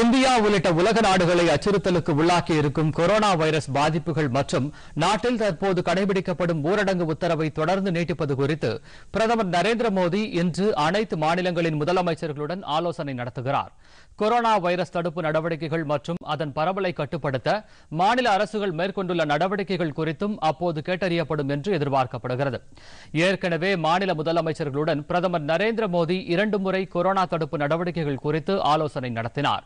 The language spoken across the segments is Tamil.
இந்தியா உள்ளிட்ட உலக நாடுகளை அச்சுறுத்தலுக்கு உள்ளாக்கி இருக்கும் கொரோனா வைரஸ் பாதிப்புகள் மற்றும் நாட்டில் தற்போது கடைபிடிக்கப்படும் ஊரடங்கு உத்தரவை தொடர்ந்து நீட்டிப்பது குறித்து பிரதமர் நரேந்திர மோடி இன்று அனைத்து மாநிலங்களின் முதலமைச்சர்களுடன் ஆலோசனை நடத்துகிறார் கொரோனா வைரஸ் தடுப்பு நடவடிக்கைகள் மற்றும் அதன் பரவலை கட்டுப்படுத்த மாநில அரசுகள் மேற்கொண்டுள்ள நடவடிக்கைகள் குறித்தும் அப்போது கேட்டறியப்படும் என்று எதிர்பார்க்கப்படுகிறது ஏற்கனவே மாநில முதலமைச்சர்களுடன் பிரதமர் நரேந்திர மோடி இரண்டு முறை கொரோனா தடுப்பு நடவடிக்கைகள் குறித்து ஆலோசனை நடத்தினார்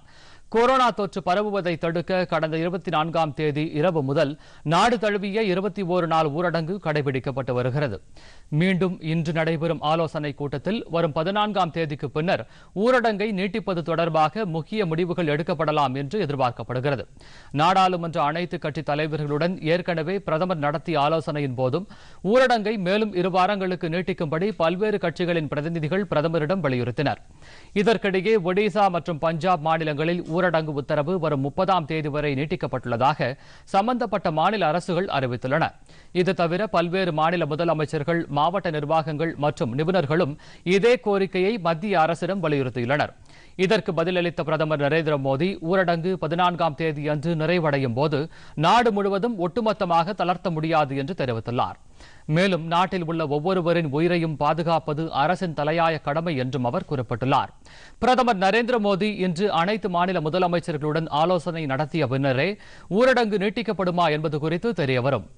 கொரோனா தொற்று பரவுவதை தடுக்க கடந்த இருபத்தி நான்காம் தேதி இரவு முதல் நாடு தழுவிய இருபத்தி ஒரு நாள் ஊரடங்கு கடைபிடிக்கப்பட்டு வருகிறது மீண்டும் இன்று நடைபெறும் ஆலோசனை கூட்டத்தில் வரும் பதினான்காம் தேதிக்கு பின்னர் ஊரடங்கை நீட்டிப்பது தொடர்பாக முக்கிய முடிவுகள் எடுக்கப்படலாம் என்று எதிர்பார்க்கப்படுகிறது நாடாளுமன்ற அனைத்து கட்சி தலைவர்களுடன் ஏற்கனவே பிரதமர் நடத்திய ஆலோசனையின் போதும் ஊரடங்கை மேலும் இரு வாரங்களுக்கு நீட்டிக்கும்படி பல்வேறு கட்சிகளின் பிரதிநிதிகள் பிரதமரிடம் வலியுறுத்தினர் இதற்கிடையே ஒடிசா மற்றும் பஞ்சாப் மாநிலங்களில் ஊரடங்கு உத்தரவு வரும் முப்பதாம் தேதி வரை நீட்டிக்கப்பட்டுள்ளதாக சம்பந்தப்பட்ட மாநில அரசுகள் அறிவித்துள்ளன இது தவிர பல்வேறு மாநில முதலமைச்சர்கள் மாவட்ட நிர்வாகங்கள் மற்றும் நிபுணர்களும் இதே கோரிக்கையை மத்திய அரசிடம் வலியுறுத்தியுள்ளனர் இதற்கு பதிலளித்த பிரதமர் நரேந்திர மோடி ஊரடங்கு பதினான்காம் தேதியன்று நிறைவடையும் போது நாடு முழுவதும் ஒட்டுமொத்தமாக தளர்த்த முடியாது என்று தெரிவித்துள்ளார் மேலும் நாட்டில் உள்ள ஒவ்வொருவரின் உயிரையும் பாதுகாப்பது அரசின் தலையாய கடமை என்றும் அவர் குறிப்பிட்டுள்ளார் பிரதமர் நரேந்திர மோடி இன்று அனைத்து மாநில முதலமைச்சர்களுடன் ஆலோசனை நடத்திய பின்னரே ஊரடங்கு நீட்டிக்கப்படுமா என்பது குறித்து தெரியவரும்